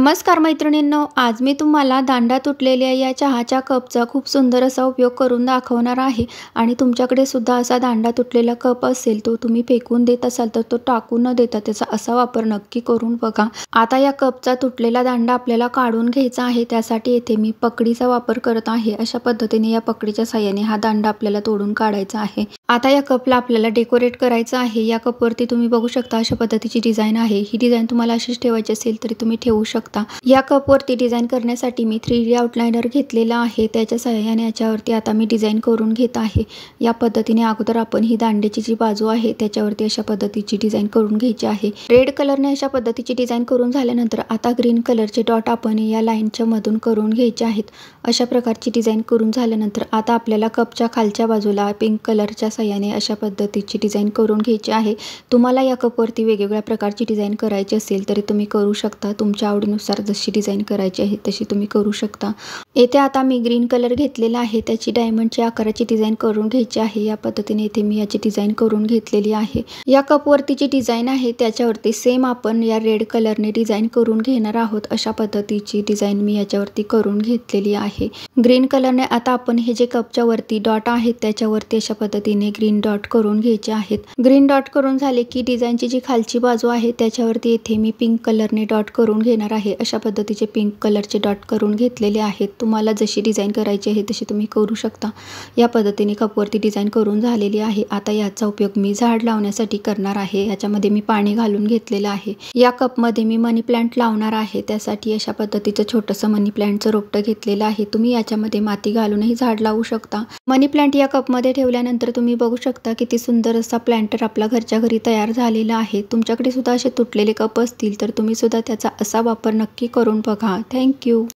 नमस्कार मैत्रिणींनो आज मी तुम्हाला दांडा तुटलेल्या या चहाच्या कपचा खूप सुंदर असा उपयोग करून दाखवणार आहे आणि तुमच्याकडे सुद्धा असा दांडा तुटलेला कप असेल तो तुम्ही फेकून देत असाल तर तो टाकून न देता त्याचा असा वापर नक्की करून बघा आता या कपचा तुटलेला दांडा आपल्याला काढून घ्यायचा आहे त्यासाठी येथे मी पकडीचा वापर करत आहे अशा पद्धतीने या पकडीच्या सहाय्याने हा दांडा आपल्याला तोडून काढायचा आहे आता या कपला आपल्याला डेकोरेट करायचं आहे या कपवरती तुम्ही बघू शकता अशा पद्धतीची डिझाईन आहे ही डिझाईन तुम्हाला अशीच ठेवायची असेल तरी तुम्ही ठेवू शकता या कपवरती डिझाईन करण्यासाठी मी थ्री डी आउटलाइनर घेतलेला आहे त्याच्या सहाय्याने याच्यावरती आता मी डिझाईन करून घेत आहे या पद्धतीने अगोदर आपण ही दांडेची जी बाजू आहे त्याच्यावरती अशा पद्धतीची डिझाईन करून घ्यायची आहे रेड कलरने अशा पद्धतीची डिझाईन करून झाल्यानंतर आता ग्रीन कलरचे डॉट आपण या लाईनच्या मधून करून घ्यायचे आहेत अशा प्रकारची डिझाईन करून झाल्यानंतर आता आपल्याला कपच्या खालच्या बाजूला पिंक कलरच्या साह्याने अशा पद्धतीची डिझाईन करून घ्यायची आहे तुम्हाला या कपवरती वेगवेगळ्या प्रकारची डिझाईन करायची असेल तरी तुम्ही करू शकता तुमच्या आवडीनुसार जशी डिझाईन करायची आहे तशी तुम्ही करू शकता येथे आता मी ग्रीन कलर घेतलेला आहे त्याची डायमंडच्या आकाराची डिझाईन करून घ्यायची आहे या पद्धतीने इथे मी याची डिझाईन करून घेतलेली आहे या कपवरती जी डिझाईन आहे त्याच्यावरती सेम आपण या रेड कलरने डिझाईन करून घेणार आहोत अशा पद्धतीची डिझाईन मी याच्यावरती करून घेतलेली आहे ग्रीन कलरने आता आपण हे जे कपच्या वरती डॉट आहेत त्याच्यावरती अशा पद्धतीने ग्रीन डॉट करून घ्यायचे आहेत ग्रीन डॉट करून झाले की डिझाईनची जी खालची बाजू आहे त्याच्यावरती येथे मी पिंक कलरने डॉट करून घेणार आहे अशा पद्धतीचे पिंक कलरचे डॉट करून घेतलेले आहेत तुम्हाला जशी डिझाईन करायची आहे तशी तुम्ही करू शकता या पद्धतीने कपवरती डिझाईन करून झालेली आहे आता याचा उपयोग मी झाड लावण्यासाठी करणार आहे याच्यामध्ये मी पाणी घालून घेतलेलं आहे या कपमध्ये मी मनी प्लांट लावणार आहे त्यासाठी अशा पद्धतीचं छोटस मनी प्लांटचं रोपट घेतलेलं आहे तुम्ही याच्यामध्ये माती घालूनही झाड लावू शकता मनी प्लांट या कपमध्ये ठेवल्यानंतर तुम्ही बघू शकता किती सुंदर असा प्लॅन्टर आपल्या घरच्या घरी तयार झालेला आहे तुमच्याकडे सुद्धा असे तुटलेले कप असतील तर तुम्ही सुद्धा त्याचा असा वापर नक्की करून बघा थँक्यू